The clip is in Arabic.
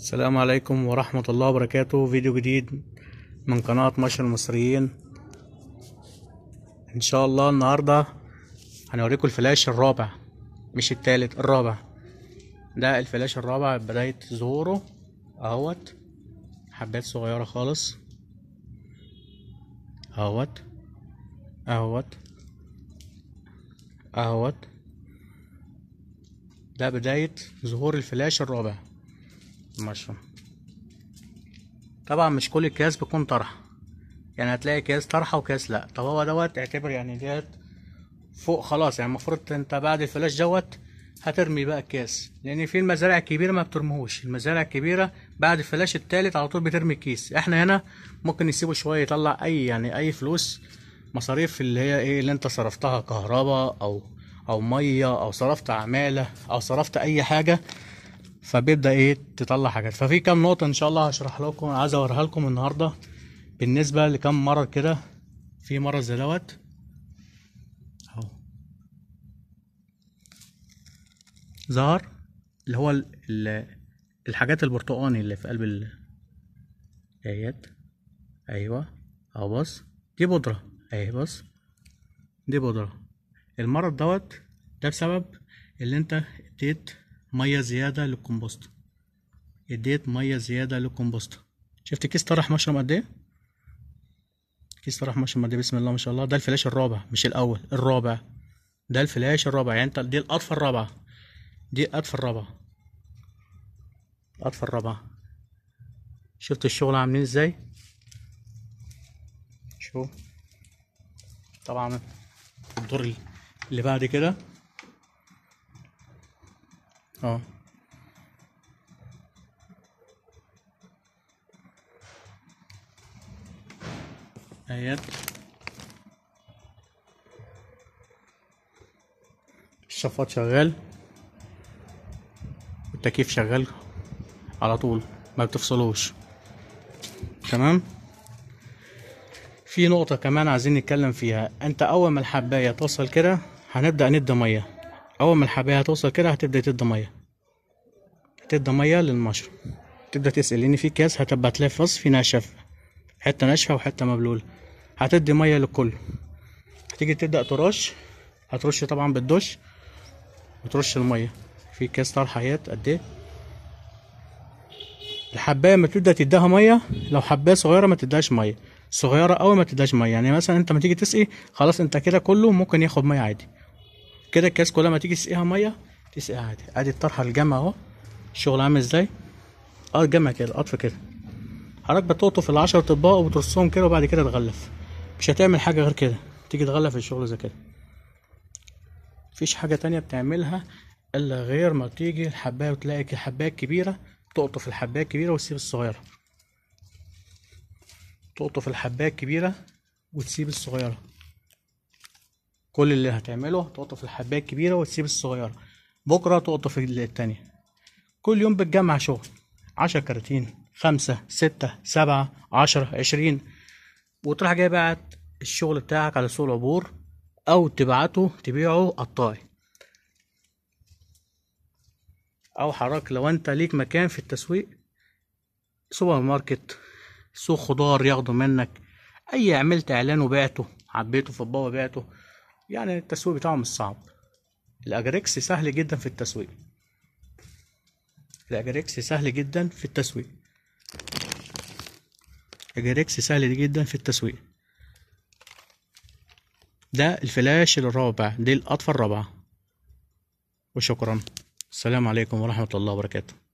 السلام عليكم ورحمة الله وبركاته فيديو جديد من قناة مشهر المصريين ان شاء الله النهاردة هنوريكم الفلاش الرابع مش التالت الرابع ده الفلاش الرابع بداية ظهوره اهوت حبات صغيرة خالص اهوت اهوت اهوت ده بداية ظهور الفلاش الرابع المشروم طبعا مش كل الكياس بيكون طرحه يعني هتلاقي كياس طرحه وكياس لا طب هو دوت اعتبر يعني ديت فوق خلاص يعني المفروض انت بعد الفلاش دوت هترمي بقى الكياس لان في المزارع الكبيره ما بترميهوش المزارع الكبيره بعد الفلاش التالت على طول بترمي الكيس احنا هنا ممكن نسيبه شويه يطلع اي يعني اي فلوس مصاريف اللي هي ايه اللي انت صرفتها كهرباء او او ميه او صرفت عماله او صرفت اي حاجه فبيبدا ايه تطلع حاجات ففي كام نقطه ان شاء الله هشرح لكم عايز اوريها لكم النهارده بالنسبه لكام مرض كده في مرض زي دوت اهو ظهر اللي هو الحاجات البرتقاني اللي في قلب اهيت ايوه اهو بص دي بودره اهي بص دي بودره المرض دوت ده بسبب اللي انت اديت ميه زياده للكومبوست اديت ميه زياده للكومبوست شفت كيس طرح مشرم قد ايه كيس طرح مشرم قد ايه بسم الله ما شاء الله ده الفلاش الرابع مش الاول الرابع ده الفلاش الرابع يعني انت دي القطفه الرابعه دي القطفه الرابعه القطفه الرابعه شفت الشغل عاملين ازاي شوف طبعا الدور اللي بعد كده اه ايات الشفاط شغال والتكييف شغال على طول ما بتفصلوش تمام في نقطة كمان عايزين نتكلم فيها انت اول ما الحباية توصل كده هنبدأ ندي مية اول ما الحبايه هتوصل كده هتبدا تدي ميه هتدي ميه للمشروم تبدا تسال لان في كاس هتبقى تلاقي فص في ناشف حته ناشفه وحته مبلوله هتدي ميه للكل هتيجي تبدا ترش هترش طبعا بالدش وترش الميه في كاس اهي قد ايه الحبايه ما تبدا تديها ميه لو حبايه صغيره ما تديهاش ميه صغيره قوي ما تديهاش ميه يعني مثلا انت ما تيجي تسقي خلاص انت كده كله ممكن ياخد ميه عادي كده الكاس كل ما تيجي تسقيها ميه تسقيها عادي ادي الطرحه الجامعه اهو الشغل عامل ازاي اه الجامعه كده قطف كده حضرتك بتقطف العشر اطباق وبترصهم كده وبعد كده تغلف مش هتعمل حاجه غير كده تيجي تغلف الشغل زي كده مفيش حاجه تانية بتعملها الا غير ما تيجي الحبايه وتلاقي الحبايه الكبيره تقطف الحبايه الكبيره وتسيب الصغيره تقطف الحبايه الكبيره وتسيب الصغيره كل اللي هتعمله تقطه في الحبايه الكبيره وتسيب الصغيره بكره تقطه في التانية كل يوم بتجمع شغل عشر كراتين خمسة ستة سبعة عشرة عشرين وتروح جاي بعت الشغل بتاعك على سوق العبور أو تبعته تبيعه قطاعي أو حضرتك لو أنت ليك مكان في التسويق سوبر ماركت سوق خضار ياخدوا منك أي عملت إعلان وبعته حبيته في البابا بعته يعني التسويق بتاعهم مش صعب الاجريكس سهل جدا في التسويق الاجريكس سهل جدا في التسويق الاجريكس سهل جدا في التسويق ده الفلاش الرابع دي القطفة الرابعة وشكرا السلام عليكم ورحمة الله وبركاته